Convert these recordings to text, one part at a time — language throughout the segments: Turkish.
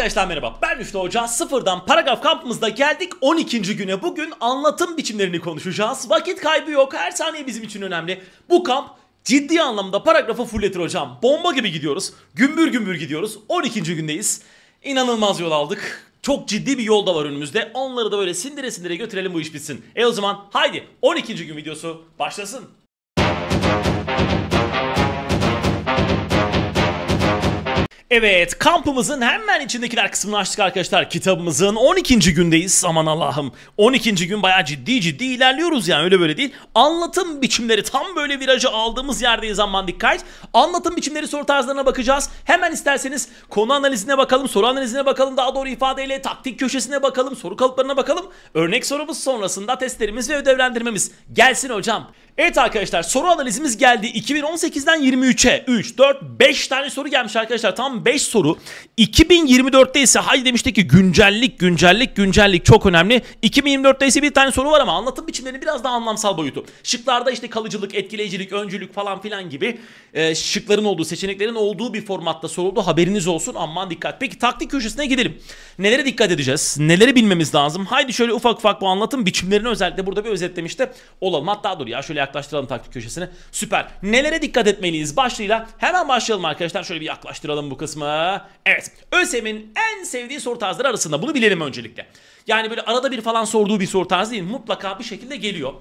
Arkadaşlar merhaba ben Müftü Hoca sıfırdan paragraf kampımızda geldik 12. güne bugün anlatım biçimlerini konuşacağız vakit kaybı yok her saniye bizim için önemli bu kamp ciddi anlamda paragrafı fulletir hocam bomba gibi gidiyoruz gümbür gümbür gidiyoruz 12. gündeyiz inanılmaz yol aldık çok ciddi bir yolda var önümüzde onları da böyle sindire sindire götürelim bu iş bitsin e o zaman haydi 12. gün videosu başlasın Evet kampımızın hemen içindekiler kısmını açtık arkadaşlar. Kitabımızın 12. gündeyiz. Aman Allah'ım. 12. gün bayağı ciddi ciddi ilerliyoruz yani öyle böyle değil. Anlatım biçimleri tam böyle virajı aldığımız yerdeyiz aman dikkat. Anlatım biçimleri soru tarzlarına bakacağız. Hemen isterseniz konu analizine bakalım, soru analizine bakalım. Daha doğru ifadeyle taktik köşesine bakalım, soru kalıplarına bakalım. Örnek sorumuz sonrasında testlerimiz ve ödevlendirmemiz. Gelsin hocam. Evet arkadaşlar soru analizimiz geldi. 2018'den 23'e 3, 4, 5 tane soru gelmiş arkadaşlar. Tam 5 soru 2024'te ise haydi demiştik ki güncellik güncellik güncellik çok önemli. 2024'te ise bir tane soru var ama anlatım biçimlerini biraz daha anlamsal boyutu. Şıklarda işte kalıcılık, etkileyicilik, öncülük falan filan gibi e, şıkların olduğu, seçeneklerin olduğu bir formatta soruldu. Haberiniz olsun aman dikkat. Peki taktik köşesine gidelim. Nelere dikkat edeceğiz? Neleri bilmemiz lazım? Haydi şöyle ufak ufak bu anlatım biçimlerini özellikle burada bir özetlemişti. Olalım hatta dur ya şöyle yaklaştıralım taktik köşesine. Süper. Nelere dikkat etmeliyiz? Başlığıyla hemen başlayalım arkadaşlar. Şöyle bir yaklaştıralım bu kısmı kısmı. Evet. ÖSYM'in en sevdiği soru tarzları arasında. Bunu bilelim öncelikle. Yani böyle arada bir falan sorduğu bir soru tarzı değil. Mutlaka bir şekilde geliyor.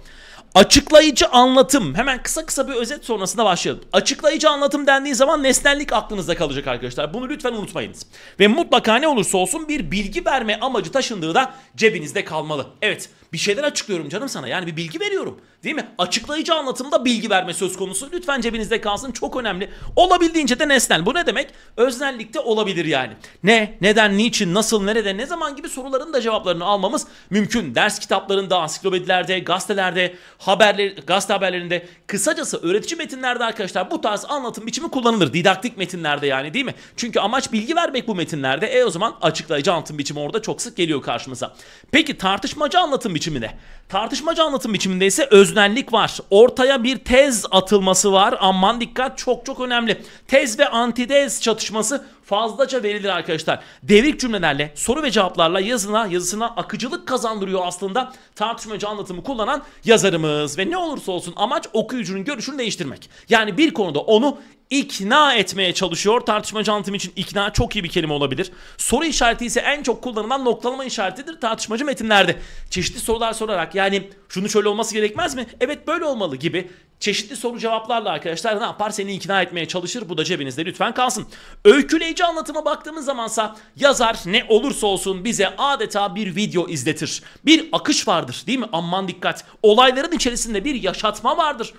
Açıklayıcı anlatım. Hemen kısa kısa bir özet sonrasında başlayalım. Açıklayıcı anlatım dendiği zaman nesnellik aklınızda kalacak arkadaşlar. Bunu lütfen unutmayınız. Ve mutlaka ne olursa olsun bir bilgi verme amacı taşındığı da cebinizde kalmalı. Evet bir şeyler açıklıyorum canım sana. Yani bir bilgi veriyorum. Değil mi? Açıklayıcı anlatımda bilgi verme söz konusu. Lütfen cebinizde kalsın. Çok önemli. Olabildiğince de nesnel. Bu ne demek? Öznellikte de olabilir yani. Ne, neden, niçin, nasıl, nerede, ne zaman gibi soruların da cevaplarını almamız mümkün. Ders kitaplarında, ansiklopedilerde, gazetelerde, haberler, gazete haberlerinde, kısacası öğretici metinlerde arkadaşlar bu tarz anlatım biçimi kullanılır. Didaktik metinlerde yani değil mi? Çünkü amaç bilgi vermek bu metinlerde. E o zaman açıklayıcı anlatım biçimi orada çok sık geliyor karşımıza. Peki tartışmacı anlatım biçimi ne? Tartışmacı anlatım biçiminde ise öz öznellik var. Ortaya bir tez atılması var. Aman dikkat çok çok önemli. Tez ve antitez çatışması fazlaca verilir arkadaşlar. Devrik cümlelerle, soru ve cevaplarla yazına, yazısına akıcılık kazandırıyor aslında tartışmacı anlatımı kullanan yazarımız. Ve ne olursa olsun amaç okuyucunun görüşünü değiştirmek. Yani bir konuda onu ikna etmeye çalışıyor. Tartışmacı anlatım için ikna çok iyi bir kelime olabilir. Soru işareti ise en çok kullanılan noktalama işaretidir tartışmacı metinlerde. Çeşitli sorular sorarak yani şunu şöyle olması gerekmez mi? Evet böyle olmalı gibi çeşitli soru cevaplarla arkadaşlar ne yapar seni ikna etmeye çalışır. Bu da cebinizde lütfen kalsın. Öyküleyici anlatıma baktığımız zamansa yazar ne olursa olsun bize adeta bir video izletir. Bir akış vardır değil mi? Aman dikkat. Olayların içerisinde bir yaşatma vardır.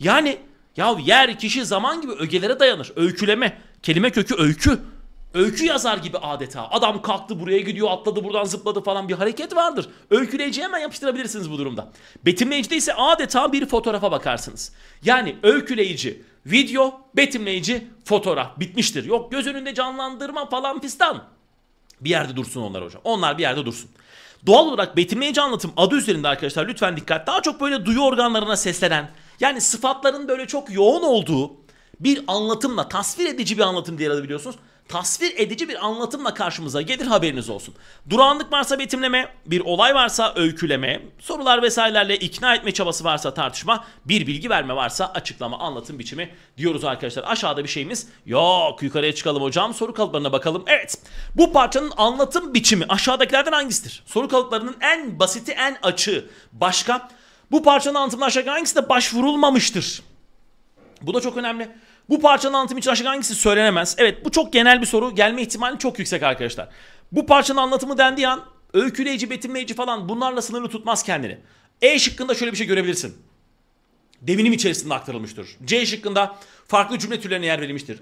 Yani ya yer, kişi, zaman gibi ögelere dayanır. Öyküleme. Kelime kökü öykü. Öykü yazar gibi adeta. Adam kalktı buraya gidiyor, atladı buradan zıpladı falan bir hareket vardır. Öyküleyici hemen yapıştırabilirsiniz bu durumda. Betimleyicide ise adeta bir fotoğrafa bakarsınız. Yani öyküleyici, video, betimleyici, fotoğraf bitmiştir. Yok göz önünde canlandırma falan fistan. Bir yerde dursun onlar hocam. Onlar bir yerde dursun. Doğal olarak betimleyici anlatım adı üzerinde arkadaşlar lütfen dikkat. Daha çok böyle duyu organlarına seslenen, yani sıfatların böyle çok yoğun olduğu bir anlatımla, tasvir edici bir anlatım diye alabiliyorsunuz. Tasvir edici bir anlatımla karşımıza gelir haberiniz olsun. Durağanlık varsa betimleme, bir olay varsa öyküleme, sorular vesairelerle ikna etme çabası varsa tartışma, bir bilgi verme varsa açıklama, anlatım biçimi diyoruz arkadaşlar. Aşağıda bir şeyimiz yok. Yukarıya çıkalım hocam. Soru kalıplarına bakalım. Evet. Bu parçanın anlatım biçimi aşağıdakilerden hangisidir? Soru kalıplarının en basiti, en açığı. Başka bu parçanın anlatımına aşağıdaki hangisinde başvurulmamıştır? Bu da çok önemli. Bu parçanın anlatımı için aşağıdaki hangisi söylenemez? Evet bu çok genel bir soru. Gelme ihtimali çok yüksek arkadaşlar. Bu parçanın anlatımı dendiği an öyküleyici, betimleyici falan bunlarla sınırlı tutmaz kendini. E şıkkında şöyle bir şey görebilirsin. Devinim içerisinde aktarılmıştır. C şıkkında farklı cümle türlerine yer verilmiştir.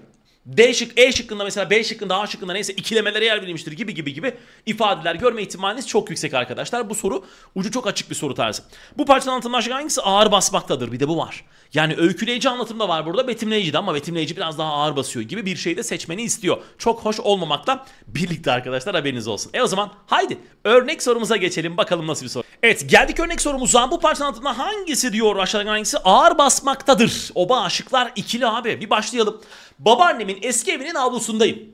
D şık, E şıkkında mesela B şıkkında A şıkkında neyse ikilemelere yer verilmiştir gibi gibi gibi ifadeler görme ihtimaliniz çok yüksek arkadaşlar. Bu soru ucu çok açık bir soru tarzı. Bu parçanın anlatımdan şık hangisi? Ağır basmaktadır. Bir de bu var. Yani öyküleyici anlatım da var burada. Betimleyici de ama betimleyici biraz daha ağır basıyor gibi bir şey de seçmeni istiyor. Çok hoş olmamakla birlikte arkadaşlar haberiniz olsun. E o zaman haydi örnek sorumuza geçelim bakalım nasıl bir soru. Evet geldik örnek sorumuza. Bu parçanın anlatımda hangisi diyor aşağıdan hangisi? Ağır basmaktadır. Oba aşıklar ikili abi. Bir başlayalım. Babaannemin eski evinin avlusundayım.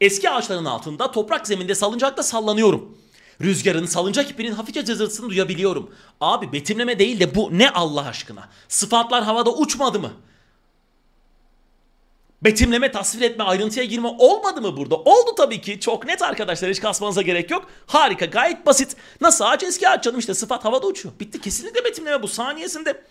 Eski ağaçların altında toprak zeminde salıncakta sallanıyorum. Rüzgarın salıncak ipinin hafifçe cızırtısını duyabiliyorum. Abi betimleme değil de bu ne Allah aşkına? Sıfatlar havada uçmadı mı? Betimleme, tasvir etme, ayrıntıya girme olmadı mı burada? Oldu tabii ki. Çok net arkadaşlar. Hiç kasmanıza gerek yok. Harika. Gayet basit. Nasıl ağaç eski ağaç canım işte sıfat havada uçuyor. Bitti. Kesinlikle betimleme bu saniyesinde.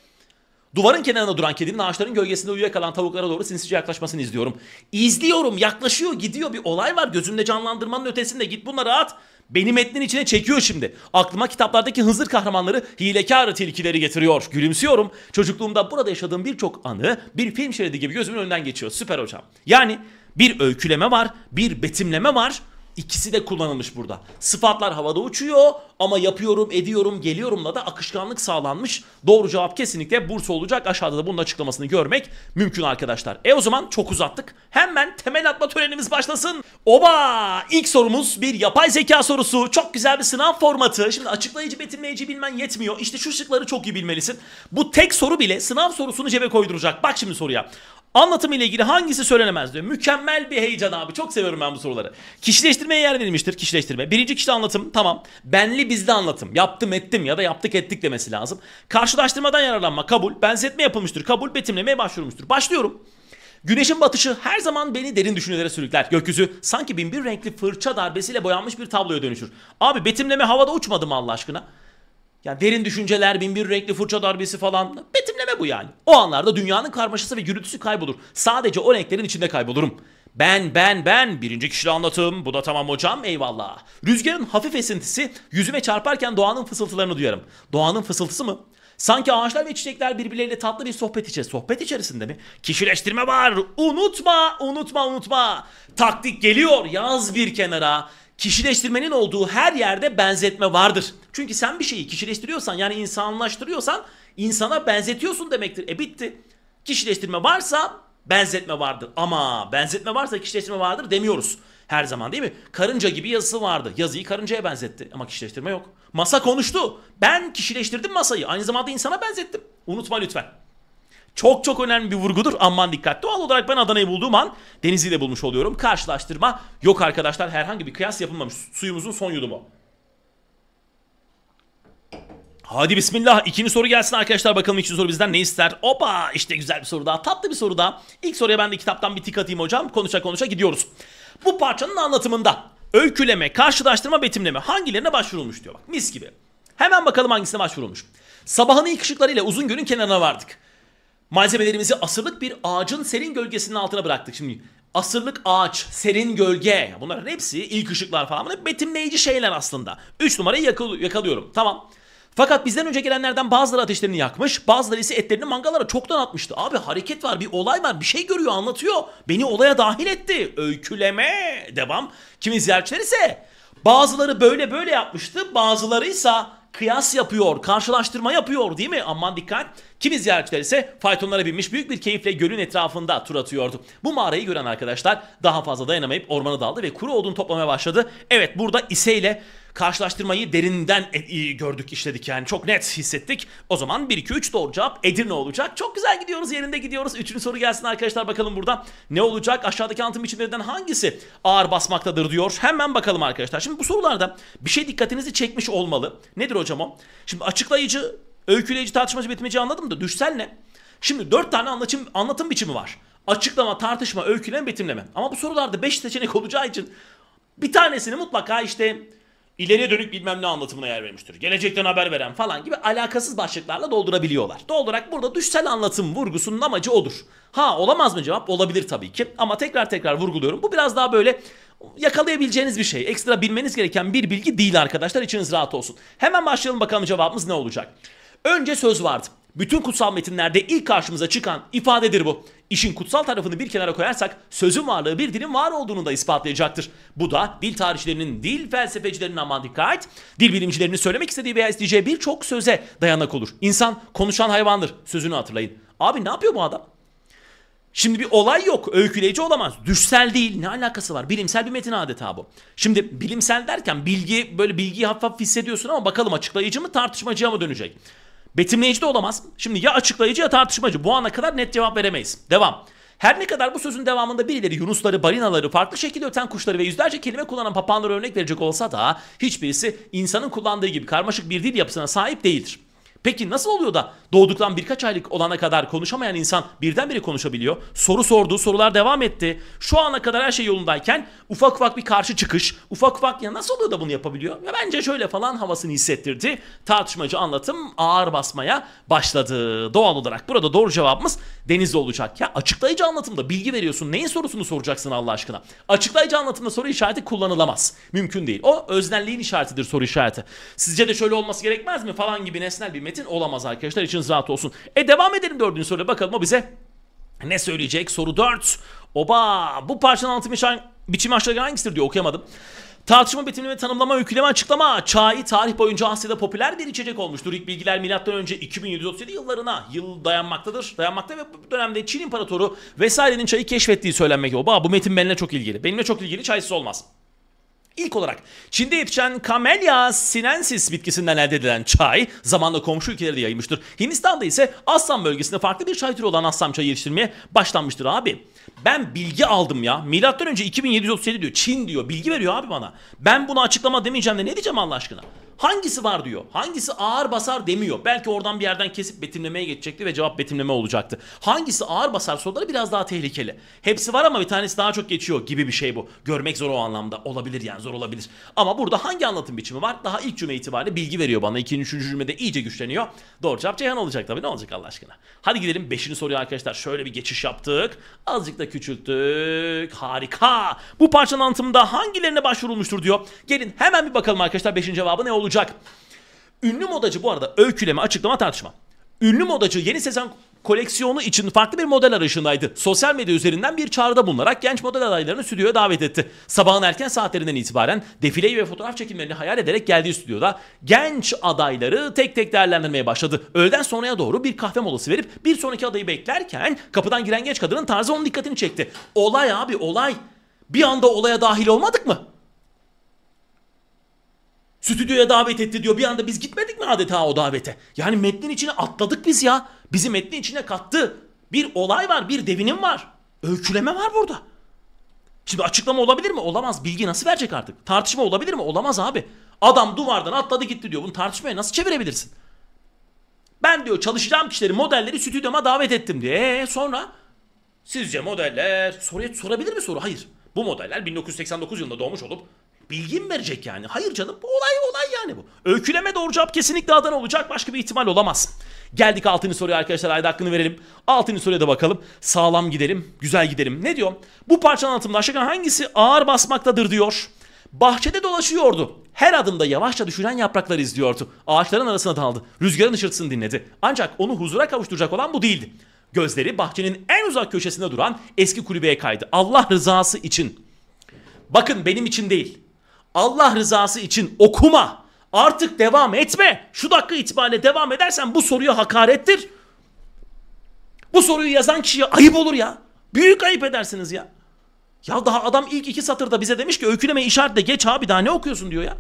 Duvarın kenarında duran kedinin ağaçların gölgesinde uyuyakalan tavuklara doğru sinsice yaklaşmasını izliyorum. İzliyorum yaklaşıyor gidiyor bir olay var gözümde canlandırmanın ötesinde git bunları at. Beni metnin içine çekiyor şimdi. Aklıma kitaplardaki Hızır kahramanları hilekar tilkileri getiriyor. Gülümsüyorum. Çocukluğumda burada yaşadığım birçok anı bir film şeridi gibi gözümün önünden geçiyor. Süper hocam. Yani bir öyküleme var, bir betimleme var. İkisi de kullanılmış burada. Sıfatlar havada uçuyor ama yapıyorum, ediyorum, geliyorumla da akışkanlık sağlanmış. Doğru cevap kesinlikle Bursa olacak. Aşağıda da bunun açıklamasını görmek mümkün arkadaşlar. E o zaman çok uzattık. Hemen temel atma törenimiz başlasın. Oba! İlk sorumuz bir yapay zeka sorusu. Çok güzel bir sınav formatı. Şimdi açıklayıcı, betimleyici bilmen yetmiyor. İşte şu şıkları çok iyi bilmelisin. Bu tek soru bile sınav sorusunu cebe koyduracak. Bak şimdi soruya. Anlatım ile ilgili hangisi söylenemez diyor. Mükemmel bir heyecan abi. Çok seviyorum ben bu soruları. Kişileştirmeye yer verilmiştir. Kişileştirme. Birinci kişi anlatım. Tamam. Benli bizde anlatım. Yaptım ettim ya da yaptık ettik demesi lazım. Karşılaştırmadan yararlanma. Kabul. Benzetme yapılmıştır. Kabul. Betimlemeye başvurmuştur. Başlıyorum. Güneşin batışı her zaman beni derin düşüncelere sürükler. Gökyüzü sanki binbir renkli fırça darbesiyle boyanmış bir tabloya dönüşür. Abi betimleme havada uçmadı mı Allah aşkına? Yani derin düşünceler, binbir renkli fırça darbesi falan. Betimleme bu yani. O anlarda dünyanın karmaşası ve gürültüsü kaybolur. Sadece o renklerin içinde kaybolurum. Ben, ben, ben. Birinci kişili anlatım. Bu da tamam hocam. Eyvallah. Rüzgarın hafif esintisi yüzüme çarparken doğanın fısıltılarını duyarım. Doğanın fısıltısı mı? Sanki ağaçlar ve çiçekler birbirleriyle tatlı bir sohbet içe. Sohbet içerisinde mi? Kişileştirme var. Unutma, unutma, unutma. Taktik geliyor. Yaz bir kenara kişileştirmenin olduğu her yerde benzetme vardır. Çünkü sen bir şeyi kişileştiriyorsan yani insanlaştırıyorsan insana benzetiyorsun demektir. E bitti. Kişileştirme varsa benzetme vardır. Ama benzetme varsa kişileştirme vardır demiyoruz. Her zaman değil mi? Karınca gibi yazısı vardı. Yazıyı karıncaya benzetti ama kişileştirme yok. Masa konuştu. Ben kişileştirdim masayı. Aynı zamanda insana benzettim. Unutma lütfen çok çok önemli bir vurgudur. Aman dikkat. Doğal olarak ben Adana'yı bulduğum an Denizli'yi de bulmuş oluyorum. Karşılaştırma yok arkadaşlar. Herhangi bir kıyas yapılmamış. Suyumuzun son yudumu. Hadi bismillah. İkinci soru gelsin arkadaşlar. Bakalım ikinci soru bizden ne ister? Opa işte güzel bir soru daha. Tatlı bir soru daha. İlk soruya ben de kitaptan bir tık atayım hocam. Konuşa konuşa gidiyoruz. Bu parçanın anlatımında öyküleme, karşılaştırma, betimleme hangilerine başvurulmuş diyor. Bak mis gibi. Hemen bakalım hangisine başvurulmuş. Sabahın ilk ışıklarıyla uzun günün kenarına vardık malzemelerimizi asırlık bir ağacın serin gölgesinin altına bıraktık. Şimdi asırlık ağaç, serin gölge bunların hepsi ilk ışıklar falan bunlar betimleyici şeyler aslında. 3 numarayı yakal yakalıyorum tamam. Fakat bizden önce gelenlerden bazıları ateşlerini yakmış, bazıları ise etlerini mangalara çoktan atmıştı. Abi hareket var, bir olay var, bir şey görüyor, anlatıyor. Beni olaya dahil etti. Öyküleme. Devam. Kimi ziyaretçiler ise bazıları böyle böyle yapmıştı, bazıları ise kıyas yapıyor, karşılaştırma yapıyor değil mi? Aman dikkat. Kimi ziyaretçiler ise faytonlara binmiş büyük bir keyifle gölün etrafında tur atıyordu. Bu mağarayı gören arkadaşlar daha fazla dayanamayıp ormana daldı ve kuru odun toplamaya başladı. Evet burada ise ile karşılaştırmayı derinden e, gördük işledik yani çok net hissettik. O zaman 1 2 3 doğru cevap Edirne olacak. Çok güzel gidiyoruz yerinde gidiyoruz. Üçüncü soru gelsin arkadaşlar bakalım burada ne olacak? Aşağıdaki anlatım biçimlerinden hangisi ağır basmaktadır diyor. Hemen bakalım arkadaşlar. Şimdi bu sorularda bir şey dikkatinizi çekmiş olmalı. Nedir hocam o? Şimdi açıklayıcı, öyküleyici, tartışmacı, betimleyici anladım da düşsel ne? Şimdi 4 tane anlatım, anlatım biçimi var. Açıklama, tartışma, öyküleme, betimleme. Ama bu sorularda 5 seçenek olacağı için bir tanesini mutlaka işte ileriye dönük bilmem ne anlatımına yer vermiştir. Gelecekten haber veren falan gibi alakasız başlıklarla doldurabiliyorlar. Doğal olarak burada düşsel anlatım vurgusunun amacı odur. Ha olamaz mı cevap? Olabilir tabii ki. Ama tekrar tekrar vurguluyorum. Bu biraz daha böyle yakalayabileceğiniz bir şey. Ekstra bilmeniz gereken bir bilgi değil arkadaşlar. İçiniz rahat olsun. Hemen başlayalım bakalım cevabımız ne olacak? Önce söz vardı. Bütün kutsal metinlerde ilk karşımıza çıkan ifadedir bu. İşin kutsal tarafını bir kenara koyarsak sözün varlığı bir dilin var olduğunu da ispatlayacaktır. Bu da dil tarihçilerinin, dil felsefecilerinin aman dikkat, dil bilimcilerinin söylemek istediği veya isteyeceği birçok söze dayanak olur. İnsan konuşan hayvandır sözünü hatırlayın. Abi ne yapıyor bu adam? Şimdi bir olay yok. Öyküleyici olamaz. Düşsel değil. Ne alakası var? Bilimsel bir metin adeta bu. Şimdi bilimsel derken bilgi böyle bilgiyi hafif hissediyorsun ama bakalım açıklayıcı mı tartışmacıya mı dönecek? Betimleyici de olamaz. Şimdi ya açıklayıcı ya tartışmacı. Bu ana kadar net cevap veremeyiz. Devam. Her ne kadar bu sözün devamında birileri yunusları, balinaları, farklı şekilde öten kuşları ve yüzlerce kelime kullanan papağanlara örnek verecek olsa da hiçbirisi insanın kullandığı gibi karmaşık bir dil yapısına sahip değildir. Peki nasıl oluyor da doğduktan birkaç aylık olana kadar konuşamayan insan birdenbire konuşabiliyor? Soru sordu, sorular devam etti. Şu ana kadar her şey yolundayken ufak ufak bir karşı çıkış, ufak ufak ya nasıl oluyor da bunu yapabiliyor? Ya bence şöyle falan havasını hissettirdi. Tartışmacı anlatım ağır basmaya başladı. Doğal olarak burada doğru cevabımız Denizli olacak. Ya açıklayıcı anlatımda bilgi veriyorsun. Neyin sorusunu soracaksın Allah aşkına? Açıklayıcı anlatımda soru işareti kullanılamaz. Mümkün değil. O öznelliğin işaretidir soru işareti. Sizce de şöyle olması gerekmez mi falan gibi nesnel bir metin olamaz arkadaşlar. İçiniz rahat olsun. E devam edelim dördüncü soruya bakalım o bize ne söyleyecek? Soru 4. Oba bu parçanın anlatım biçimi aşağıya hangisidir diyor okuyamadım. Tartışma, betimleme, tanımlama, öyküleme, açıklama. Çay tarih boyunca Asya'da popüler bir içecek olmuştur. İlk bilgiler milattan önce 2737 yıllarına yıl dayanmaktadır. Dayanmakta ve bu dönemde Çin imparatoru vesairenin çayı keşfettiği söylenmekte. Oba bu metin benimle çok ilgili. Benimle çok ilgili çaysız olmaz. İlk olarak Çin'de yetişen Camellia sinensis bitkisinden elde edilen çay zamanla komşu ülkelerde yayılmıştır. Hindistan'da ise Assam bölgesinde farklı bir çay türü olan Assam çayı yetiştirmeye başlanmıştır abi. Ben bilgi aldım ya. Milattan önce 2737 diyor. Çin diyor. Bilgi veriyor abi bana. Ben bunu açıklama demeyeceğim de ne diyeceğim Allah aşkına? Hangisi var diyor. Hangisi ağır basar demiyor. Belki oradan bir yerden kesip betimlemeye geçecekti ve cevap betimleme olacaktı. Hangisi ağır basar soruları biraz daha tehlikeli. Hepsi var ama bir tanesi daha çok geçiyor gibi bir şey bu. Görmek zor o anlamda. Olabilir yani zor olabilir. Ama burada hangi anlatım biçimi var? Daha ilk cümle itibariyle bilgi veriyor bana. İkinci, üçüncü cümlede iyice güçleniyor. Doğru cevap Ceyhan olacak tabii. Ne olacak Allah aşkına? Hadi gidelim beşini soruyor arkadaşlar. Şöyle bir geçiş yaptık. Azıcık da küçülttük. Harika. Bu parçanın anlatımında hangilerine başvurulmuştur diyor. Gelin hemen bir bakalım arkadaşlar. beşin cevabı ne olacak? olacak. Ünlü modacı bu arada öyküleme, açıklama, tartışma. Ünlü modacı yeni sezon koleksiyonu için farklı bir model arayışındaydı. Sosyal medya üzerinden bir çağrıda bulunarak genç model adaylarını stüdyoya davet etti. Sabahın erken saatlerinden itibaren defileyi ve fotoğraf çekimlerini hayal ederek geldiği stüdyoda genç adayları tek tek değerlendirmeye başladı. Öğleden sonraya doğru bir kahve molası verip bir sonraki adayı beklerken kapıdan giren genç kadının tarzı onun dikkatini çekti. Olay abi olay. Bir anda olaya dahil olmadık mı? stüdyoya davet etti diyor. Bir anda biz gitmedik mi adeta o davete? Yani metnin içine atladık biz ya. Bizi metnin içine kattı. Bir olay var, bir devinim var. Öyküleme var burada. Şimdi açıklama olabilir mi? Olamaz. Bilgi nasıl verecek artık? Tartışma olabilir mi? Olamaz abi. Adam duvardan atladı gitti diyor. Bunu tartışmaya nasıl çevirebilirsin? Ben diyor çalışacağım kişileri, modelleri stüdyoma davet ettim diye. Eee sonra? Sizce modeller soruya sorabilir mi soru? Hayır. Bu modeller 1989 yılında doğmuş olup bilgi mi verecek yani? Hayır canım bu olay olay yani bu. Öyküleme doğru cevap kesinlikle Adana olacak. Başka bir ihtimal olamaz. Geldik 6. soruya arkadaşlar. Haydi hakkını verelim. 6. soruya da bakalım. Sağlam gidelim. Güzel gidelim. Ne diyor? Bu parça anlatımında aşağıdan hangisi ağır basmaktadır diyor. Bahçede dolaşıyordu. Her adımda yavaşça düşülen yaprakları izliyordu. Ağaçların arasına daldı. Rüzgarın ışırtısını dinledi. Ancak onu huzura kavuşturacak olan bu değildi. Gözleri bahçenin en uzak köşesinde duran eski kulübeye kaydı. Allah rızası için. Bakın benim için değil. Allah rızası için okuma. Artık devam etme. Şu dakika itibariyle devam edersen bu soruyu hakarettir. Bu soruyu yazan kişiye ayıp olur ya. Büyük ayıp edersiniz ya. Ya daha adam ilk iki satırda bize demiş ki öyküleme işaretle geç abi daha ne okuyorsun diyor ya.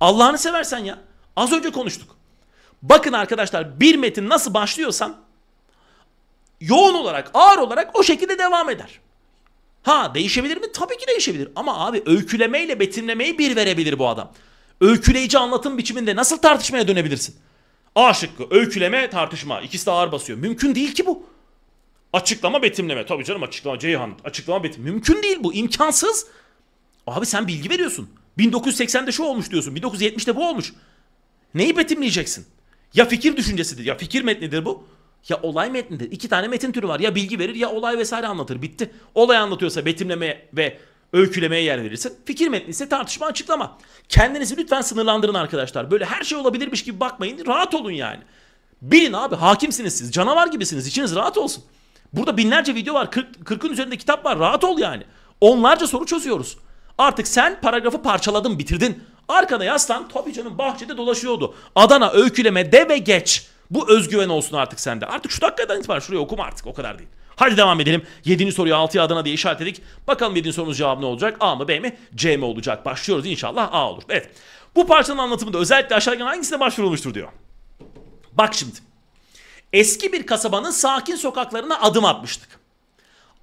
Allah'ını seversen ya. Az önce konuştuk. Bakın arkadaşlar bir metin nasıl başlıyorsan yoğun olarak ağır olarak o şekilde devam eder. Ha değişebilir mi? Tabii ki değişebilir. Ama abi öykülemeyle betimlemeyi bir verebilir bu adam. Öyküleyici anlatım biçiminde nasıl tartışmaya dönebilirsin? A şıkkı öyküleme tartışma. İkisi de ağır basıyor. Mümkün değil ki bu. Açıklama betimleme. Tabii canım açıklama Ceyhan. Açıklama betim. Mümkün değil bu. imkansız. Abi sen bilgi veriyorsun. 1980'de şu olmuş diyorsun. 1970'de bu olmuş. Neyi betimleyeceksin? Ya fikir düşüncesidir ya fikir metnidir bu. Ya olay metninde iki tane metin türü var. Ya bilgi verir ya olay vesaire anlatır. Bitti. Olay anlatıyorsa betimlemeye ve öykülemeye yer verirsin. Fikir metni ise tartışma açıklama. Kendinizi lütfen sınırlandırın arkadaşlar. Böyle her şey olabilirmiş gibi bakmayın. Rahat olun yani. Bilin abi hakimsiniz siz. Canavar gibisiniz. İçiniz rahat olsun. Burada binlerce video var. 40, 40'ın üzerinde kitap var. Rahat ol yani. Onlarca soru çözüyoruz. Artık sen paragrafı parçaladın, bitirdin. Arkada yaslan. Tabii canım bahçede dolaşıyordu. Adana öyküleme de ve geç. Bu özgüven olsun artık sende. Artık şu dakikadan itibaren şurayı okuma artık o kadar değil. Hadi devam edelim. 7. soruyu 6'ya Adana diye işaretledik. Bakalım 7. sorumuz cevabı ne olacak? A mı B mi? C mi olacak? Başlıyoruz inşallah A olur. Evet. Bu parçanın anlatımında özellikle aşağıdakilerin hangisine başvurulmuştur diyor. Bak şimdi. Eski bir kasabanın sakin sokaklarına adım atmıştık.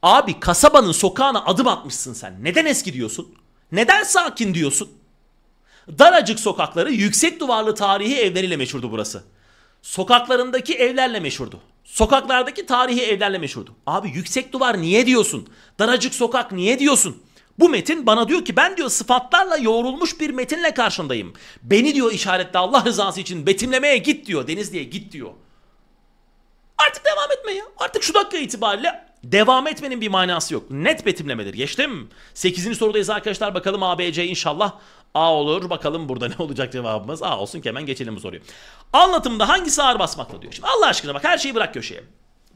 Abi kasabanın sokağına adım atmışsın sen. Neden eski diyorsun? Neden sakin diyorsun? Daracık sokakları yüksek duvarlı tarihi evleriyle meşhurdu burası sokaklarındaki evlerle meşhurdu. Sokaklardaki tarihi evlerle meşhurdu. Abi yüksek duvar niye diyorsun? Daracık sokak niye diyorsun? Bu metin bana diyor ki ben diyor sıfatlarla yoğrulmuş bir metinle karşındayım. Beni diyor işaretle Allah rızası için betimlemeye git diyor. Denizli'ye git diyor. Artık devam etme ya. Artık şu dakika itibariyle devam etmenin bir manası yok. Net betimlemedir. Geçtim. 8. sorudayız arkadaşlar. Bakalım ABC inşallah A olur. Bakalım burada ne olacak cevabımız. A olsun ki hemen geçelim bu soruyu. Anlatımda hangisi ağır basmakla diyor. Şimdi Allah aşkına bak her şeyi bırak köşeye.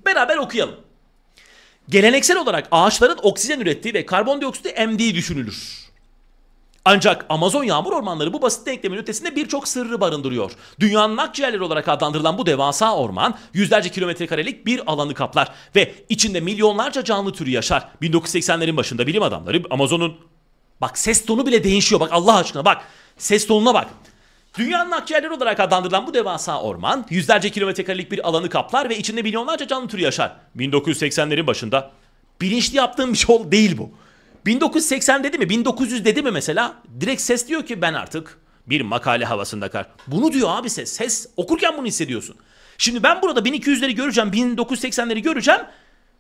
Beraber okuyalım. Geleneksel olarak ağaçların oksijen ürettiği ve karbondioksiti emdiği düşünülür. Ancak Amazon yağmur ormanları bu basit denklemin ötesinde birçok sırrı barındırıyor. Dünyanın akciğerleri olarak adlandırılan bu devasa orman yüzlerce kilometre karelik bir alanı kaplar ve içinde milyonlarca canlı türü yaşar. 1980'lerin başında bilim adamları Amazon'un Bak ses tonu bile değişiyor. Bak Allah aşkına bak. Ses tonuna bak. Dünyanın akciğerleri olarak adlandırılan bu devasa orman yüzlerce kilometrekarelik bir alanı kaplar ve içinde milyonlarca canlı türü yaşar. 1980'lerin başında bilinçli yaptığım bir şey değil bu. 1980 dedi mi 1900 dedi mi mesela direkt ses diyor ki ben artık bir makale havasında kar. Bunu diyor abi ses. Ses okurken bunu hissediyorsun. Şimdi ben burada 1200'leri göreceğim 1980'leri göreceğim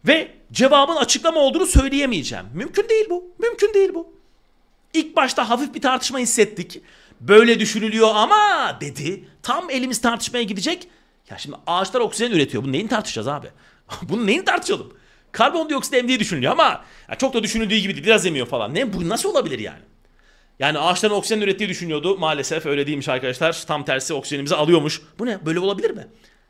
ve cevabın açıklama olduğunu söyleyemeyeceğim. Mümkün değil bu. Mümkün değil bu. İlk başta hafif bir tartışma hissettik. Böyle düşünülüyor ama dedi. Tam elimiz tartışmaya gidecek. Ya şimdi ağaçlar oksijen üretiyor. Bunu neyini tartışacağız abi? Bunu neyini tartışalım? Karbondioksit emdiği düşünülüyor ama çok da düşünüldüğü gibi değil. Biraz emiyor falan. Ne bu nasıl olabilir yani? Yani ağaçların oksijen ürettiği düşünüyordu. Maalesef öyle değilmiş arkadaşlar. Tam tersi oksijenimizi alıyormuş. Bu ne? Böyle olabilir mi?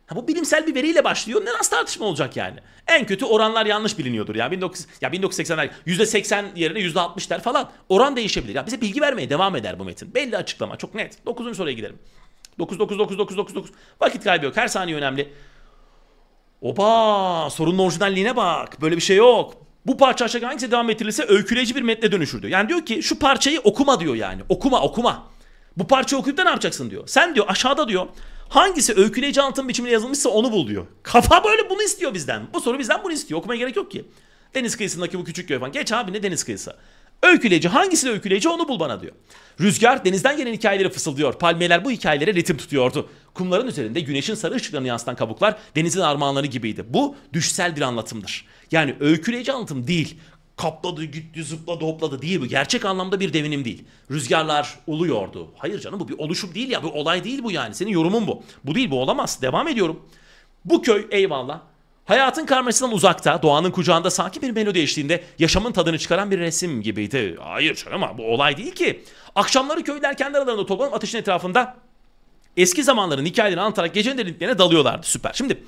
Ha, bu bilimsel bir veriyle başlıyor. Ne nasıl tartışma olacak yani? En kötü oranlar yanlış biliniyordur. Ya 19 ya 1980'ler %80 yerine %60'ler falan. Oran değişebilir. Ya bize bilgi vermeye devam eder bu metin. Belli açıklama. Çok net. 9. soruya gidelim. 9 9 9 9 9 9. Vakit kaybı yok. Her saniye önemli. Oba, Sorunun orijinalliğine bak. Böyle bir şey yok. Bu parça aşağı hangisi devam ettirilirse öyküleyici bir metne dönüşürdü. Yani diyor ki şu parçayı okuma diyor yani. Okuma okuma. Bu parça okuyup da ne yapacaksın diyor. Sen diyor aşağıda diyor hangisi öyküleyici anlatım biçimine yazılmışsa onu bul diyor. Kafa böyle bunu istiyor bizden. Bu soru bizden bunu istiyor. Okumaya gerek yok ki. Deniz kıyısındaki bu küçük göl falan. Geç abi ne deniz kıyısı. Öyküleyici hangisi de öyküleyici onu bul bana diyor. Rüzgar denizden gelen hikayeleri fısıldıyor. Palmiyeler bu hikayelere ritim tutuyordu. Kumların üzerinde güneşin sarı ışıklarını yansıtan kabuklar denizin armağanları gibiydi. Bu düşsel bir anlatımdır. Yani öyküleyici anlatım değil kapladı, gitti, zıpladı, hopladı değil bu. Gerçek anlamda bir devinim değil. Rüzgarlar uluyordu. Hayır canım bu bir oluşum değil ya. Bir olay değil bu yani. Senin yorumun bu. Bu değil bu olamaz. Devam ediyorum. Bu köy eyvallah. Hayatın karmaşasından uzakta, doğanın kucağında sakin bir melodi eşliğinde yaşamın tadını çıkaran bir resim gibiydi. Hayır canım ama bu olay değil ki. Akşamları köyler kendi aralarında toplanıp ateşin etrafında eski zamanların hikayelerini anlatarak gecenin derinliklerine dalıyorlardı. Süper. Şimdi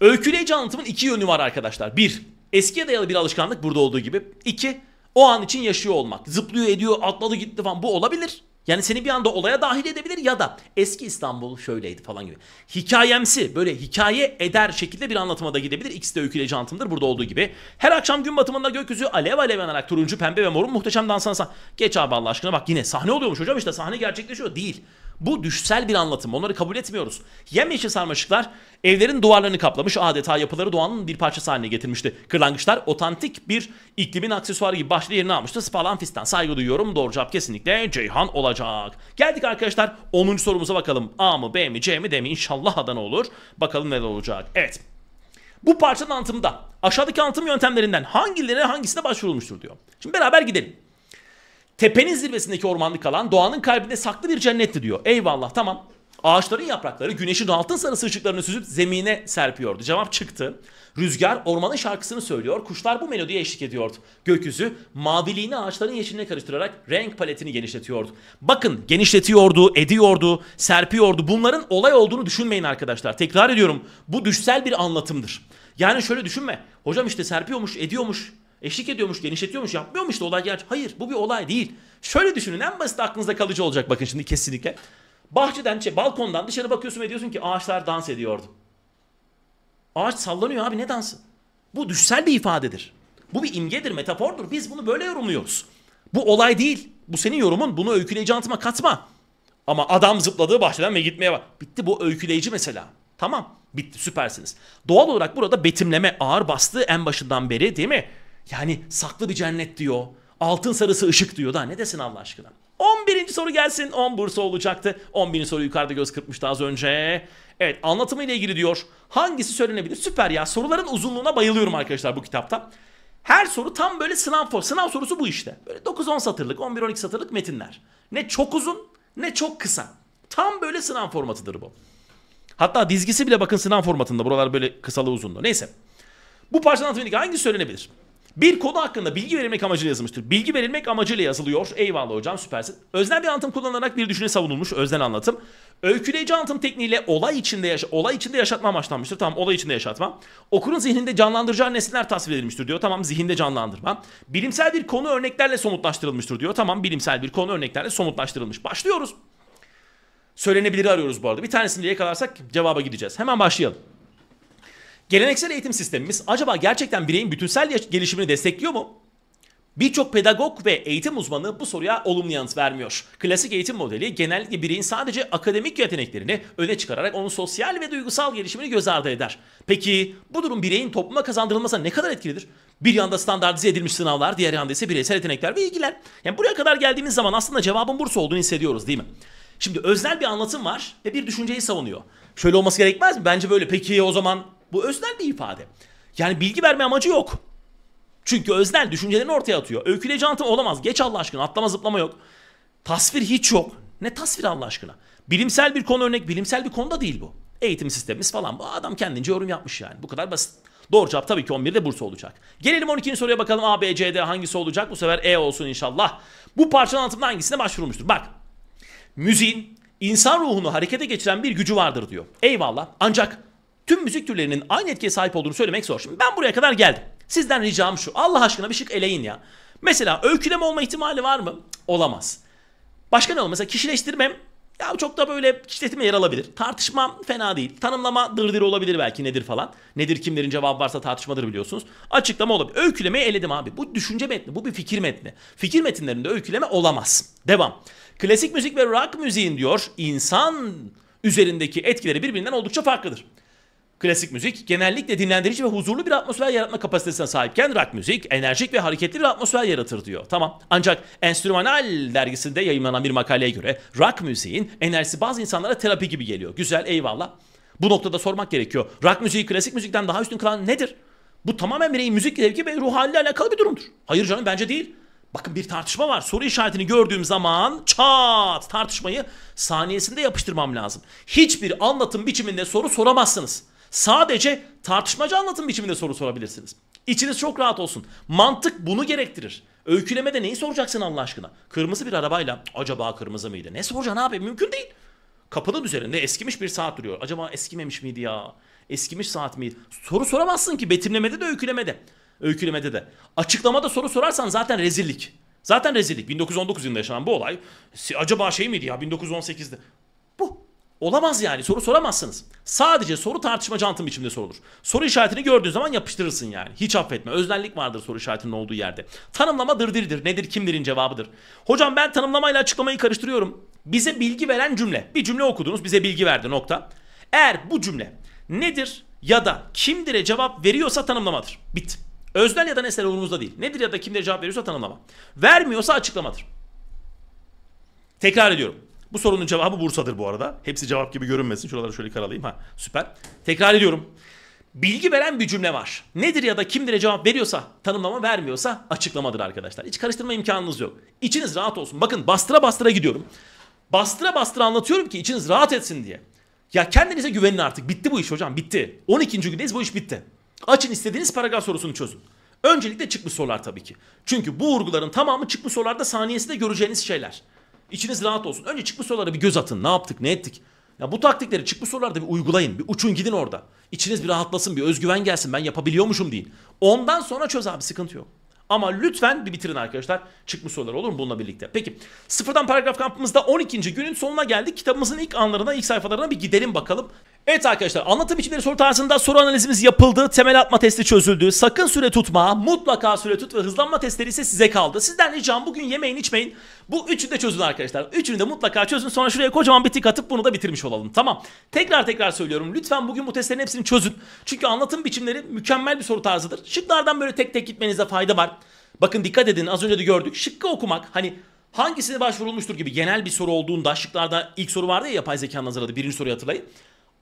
öyküleyici anlatımın iki yönü var arkadaşlar. Bir, Eskiye dayalı bir alışkanlık burada olduğu gibi. İki, o an için yaşıyor olmak. Zıplıyor ediyor atladı gitti falan bu olabilir. Yani seni bir anda olaya dahil edebilir ya da eski İstanbul şöyleydi falan gibi. Hikayemsi böyle hikaye eder şekilde bir anlatıma da gidebilir. İkisi de öyküyle jantımdır burada olduğu gibi. Her akşam gün batımında gökyüzü alev alev yanarak turuncu, pembe ve morun muhteşem dansına sah. Geç abi Allah aşkına bak yine sahne oluyormuş hocam işte sahne gerçekleşiyor. Değil. Bu düşsel bir anlatım. Onları kabul etmiyoruz. Yemyeşil sarmaşıklar evlerin duvarlarını kaplamış adeta yapıları doğanın bir parçası haline getirmişti. Kırlangıçlar otantik bir iklimin aksesuarı gibi başlı yerini almıştı. fistan. saygı duyuyorum. Doğru cevap kesinlikle Ceyhan olacak. Geldik arkadaşlar 10. sorumuza bakalım. A mı B mi C mi D mi? İnşallah Adana olur. Bakalım neler olacak. Evet. Bu parçanın anlatımda aşağıdaki anlatım yöntemlerinden hangilerine hangisine başvurulmuştur diyor. Şimdi beraber gidelim. Tepenin zirvesindeki ormanlık alan doğanın kalbinde saklı bir cennetti diyor. Eyvallah tamam. Ağaçların yaprakları güneşin altın sarısı ışıklarını süzüp zemine serpiyordu. Cevap çıktı. Rüzgar ormanın şarkısını söylüyor. Kuşlar bu melodiye eşlik ediyordu. Gökyüzü maviliğini ağaçların yeşiline karıştırarak renk paletini genişletiyordu. Bakın genişletiyordu, ediyordu, serpiyordu. Bunların olay olduğunu düşünmeyin arkadaşlar. Tekrar ediyorum bu düşsel bir anlatımdır. Yani şöyle düşünme. Hocam işte serpiyormuş, ediyormuş. Eşlik ediyormuş, genişletiyormuş, yapmıyormuş da olay gerçi. Hayır bu bir olay değil. Şöyle düşünün en basit aklınızda kalıcı olacak bakın şimdi kesinlikle. Bahçeden, şey, balkondan dışarı bakıyorsun ve diyorsun ki ağaçlar dans ediyordu. Ağaç sallanıyor abi ne dansı? Bu düşsel bir ifadedir. Bu bir imgedir, metafordur. Biz bunu böyle yorumluyoruz. Bu olay değil. Bu senin yorumun. Bunu öyküleyici anlatıma katma. Ama adam zıpladığı bahçeden ve gitmeye bak. Bitti bu öyküleyici mesela. Tamam bitti süpersiniz. Doğal olarak burada betimleme ağır bastı en başından beri değil mi? Yani saklı bir cennet diyor. Altın sarısı ışık diyor. Daha ne desin Allah aşkına? 11. soru gelsin. 10 Bursa olacaktı. 11. soru yukarıda göz kırpmıştı az önce. Evet anlatımı ile ilgili diyor. Hangisi söylenebilir? Süper ya. Soruların uzunluğuna bayılıyorum arkadaşlar bu kitapta. Her soru tam böyle sınav for, Sınav sorusu bu işte. Böyle 9-10 satırlık, 11-12 satırlık metinler. Ne çok uzun ne çok kısa. Tam böyle sınav formatıdır bu. Hatta dizgisi bile bakın sınav formatında. Buralar böyle kısalı uzunlu. Neyse. Bu parçanın anlatımındaki hangisi söylenebilir? Bir konu hakkında bilgi verilmek amacıyla yazılmıştır. Bilgi verilmek amacıyla yazılıyor. Eyvallah hocam süpersin. Öznel bir anlatım kullanılarak bir düşünce savunulmuş. Öznel anlatım. Öyküleyici anlatım tekniğiyle olay içinde yaşa olay içinde yaşatma amaçlanmıştır. Tamam olay içinde yaşatma. Okurun zihninde canlandıracağı nesneler tasvir edilmiştir diyor. Tamam zihinde canlandırma. Bilimsel bir konu örneklerle somutlaştırılmıştır diyor. Tamam bilimsel bir konu örneklerle somutlaştırılmış. Başlıyoruz. Söylenebiliri arıyoruz bu arada. Bir tanesini diye yakalarsak cevaba gideceğiz. Hemen başlayalım. Geleneksel eğitim sistemimiz acaba gerçekten bireyin bütünsel gelişimini destekliyor mu? Birçok pedagog ve eğitim uzmanı bu soruya olumlu yanıt vermiyor. Klasik eğitim modeli genellikle bireyin sadece akademik yeteneklerini öne çıkararak onun sosyal ve duygusal gelişimini göz ardı eder. Peki bu durum bireyin topluma kazandırılmasına ne kadar etkilidir? Bir yanda standartize edilmiş sınavlar, diğer yanda ise bireysel yetenekler ve ilgiler. Yani buraya kadar geldiğimiz zaman aslında cevabın bursa olduğunu hissediyoruz değil mi? Şimdi öznel bir anlatım var ve bir düşünceyi savunuyor. Şöyle olması gerekmez mi? Bence böyle. Peki o zaman bu öznel bir ifade. Yani bilgi verme amacı yok. Çünkü öznel düşüncelerini ortaya atıyor. Öyküleyici anlatım olamaz. Geç Allah aşkına. Atlama zıplama yok. Tasvir hiç yok. Ne tasvir Allah aşkına? Bilimsel bir konu örnek. Bilimsel bir konuda değil bu. Eğitim sistemimiz falan. Bu adam kendince yorum yapmış yani. Bu kadar basit. Doğru cevap tabii ki 11'de Bursa olacak. Gelelim 12. soruya bakalım A, B, C, D hangisi olacak? Bu sefer E olsun inşallah. Bu parçanın anlatımda hangisine başvurulmuştur? Bak. Müziğin insan ruhunu harekete geçiren bir gücü vardır diyor. Eyvallah. Ancak tüm müzik türlerinin aynı etkiye sahip olduğunu söylemek zor. Şimdi ben buraya kadar geldim. Sizden ricam şu. Allah aşkına bir şık eleyin ya. Mesela öyküleme olma ihtimali var mı? Olamaz. Başka ne olur? Mesela kişileştirmem ya çok da böyle kişileştirme yer alabilir. Tartışma fena değil. Tanımlama dırdır olabilir belki nedir falan. Nedir kimlerin cevabı varsa tartışmadır biliyorsunuz. Açıklama olabilir. Öykülemeyi eledim abi. Bu düşünce metni, bu bir fikir metni. Fikir metinlerinde öyküleme olamaz. Devam. Klasik müzik ve rock müziğin diyor insan üzerindeki etkileri birbirinden oldukça farklıdır. Klasik müzik genellikle dinlendirici ve huzurlu bir atmosfer yaratma kapasitesine sahipken rock müzik enerjik ve hareketli bir atmosfer yaratır diyor. Tamam. Ancak Enstrümanal dergisinde yayınlanan bir makaleye göre rock müziğin enerjisi bazı insanlara terapi gibi geliyor. Güzel eyvallah. Bu noktada sormak gerekiyor. Rock müziği klasik müzikten daha üstün kılan nedir? Bu tamamen bireyin müzik zevki ve ruh haliyle alakalı bir durumdur. Hayır canım bence değil. Bakın bir tartışma var. Soru işaretini gördüğüm zaman çat tartışmayı saniyesinde yapıştırmam lazım. Hiçbir anlatım biçiminde soru soramazsınız. Sadece tartışmacı anlatım biçiminde soru sorabilirsiniz. İçiniz çok rahat olsun. Mantık bunu gerektirir. Öykülemede neyi soracaksın Allah aşkına? Kırmızı bir arabayla acaba kırmızı mıydı? Ne soracaksın abi? Mümkün değil. Kapının üzerinde eskimiş bir saat duruyor. Acaba eskimemiş miydi ya? Eskimiş saat miydi? Soru soramazsın ki betimlemede de öykülemede. Öykülemede de. Açıklamada soru sorarsan zaten rezillik. Zaten rezillik. 1919 yılında yaşanan bu olay. Acaba şey miydi ya 1918'de? Bu. Olamaz yani soru soramazsınız. Sadece soru tartışma cantım biçimde sorulur. Soru işaretini gördüğün zaman yapıştırırsın yani. Hiç affetme. Öznellik vardır soru işaretinin olduğu yerde. Tanımlama dırdirdir. Nedir kimdirin cevabıdır. Hocam ben tanımlamayla açıklamayı karıştırıyorum. Bize bilgi veren cümle. Bir cümle okudunuz bize bilgi verdi nokta. Eğer bu cümle nedir ya da kimdire cevap veriyorsa tanımlamadır. Bit. Öznel ya da nesnel umurumuzda değil. Nedir ya da kimdire cevap veriyorsa tanımlama. Vermiyorsa açıklamadır. Tekrar ediyorum. Bu sorunun cevabı Bursa'dır bu arada. Hepsi cevap gibi görünmesin. Şuraları şöyle karalayayım. Ha süper. Tekrar ediyorum. Bilgi veren bir cümle var. Nedir ya da kimdire cevap veriyorsa, tanımlama vermiyorsa açıklamadır arkadaşlar. Hiç karıştırma imkanınız yok. İçiniz rahat olsun. Bakın bastıra bastıra gidiyorum. Bastıra bastıra anlatıyorum ki içiniz rahat etsin diye. Ya kendinize güvenin artık. Bitti bu iş hocam bitti. 12. gündeyiz bu iş bitti. Açın istediğiniz paragraf sorusunu çözün. Öncelikle çıkmış sorular tabii ki. Çünkü bu vurguların tamamı çıkmış sorularda saniyesinde göreceğiniz şeyler. İçiniz rahat olsun. Önce çıkmış sorulara bir göz atın. Ne yaptık, ne ettik? Ya bu taktikleri çıkmış sorularda bir uygulayın. Bir uçun gidin orada. İçiniz bir rahatlasın, bir özgüven gelsin. Ben yapabiliyormuşum deyin. Ondan sonra çöz abi sıkıntı yok. Ama lütfen bir bitirin arkadaşlar. Çıkmış sorular olur mu bununla birlikte? Peki sıfırdan paragraf kampımızda 12. günün sonuna geldik. Kitabımızın ilk anlarına, ilk sayfalarına bir gidelim bakalım. Evet arkadaşlar anlatım biçimleri soru tarzında soru analizimiz yapıldı. Temel atma testi çözüldü. Sakın süre tutma. Mutlaka süre tut ve hızlanma testleri ise size kaldı. Sizden ricam bugün yemeyin içmeyin. Bu üçünü de çözün arkadaşlar. Üçünü de mutlaka çözün. Sonra şuraya kocaman bir tik atıp bunu da bitirmiş olalım. Tamam. Tekrar tekrar söylüyorum. Lütfen bugün bu testlerin hepsini çözün. Çünkü anlatım biçimleri mükemmel bir soru tarzıdır. Şıklardan böyle tek tek gitmenize fayda var. Bakın dikkat edin az önce de gördük. Şıkkı okumak hani hangisine başvurulmuştur gibi genel bir soru olduğunda şıklarda ilk soru vardı ya yapay zekanın hazırladığı birinci soruyu hatırlayın.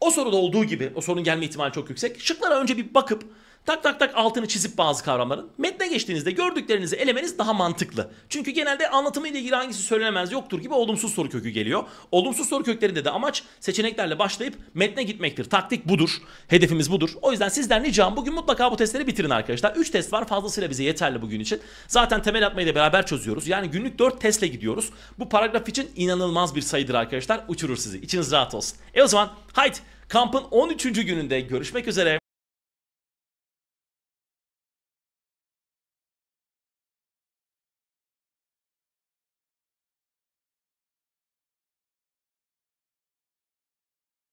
O soruda olduğu gibi, o sorunun gelme ihtimali çok yüksek. Şıklara önce bir bakıp tak tak tak altını çizip bazı kavramların. Metne geçtiğinizde gördüklerinizi elemeniz daha mantıklı. Çünkü genelde anlatımıyla ilgili hangisi söylenemez yoktur gibi olumsuz soru kökü geliyor. Olumsuz soru köklerinde de amaç seçeneklerle başlayıp metne gitmektir. Taktik budur. Hedefimiz budur. O yüzden sizden ricam bugün mutlaka bu testleri bitirin arkadaşlar. 3 test var fazlasıyla bize yeterli bugün için. Zaten temel atmayı da beraber çözüyoruz. Yani günlük 4 testle gidiyoruz. Bu paragraf için inanılmaz bir sayıdır arkadaşlar. Uçurur sizi. İçiniz rahat olsun. E o zaman haydi kampın 13. gününde görüşmek üzere.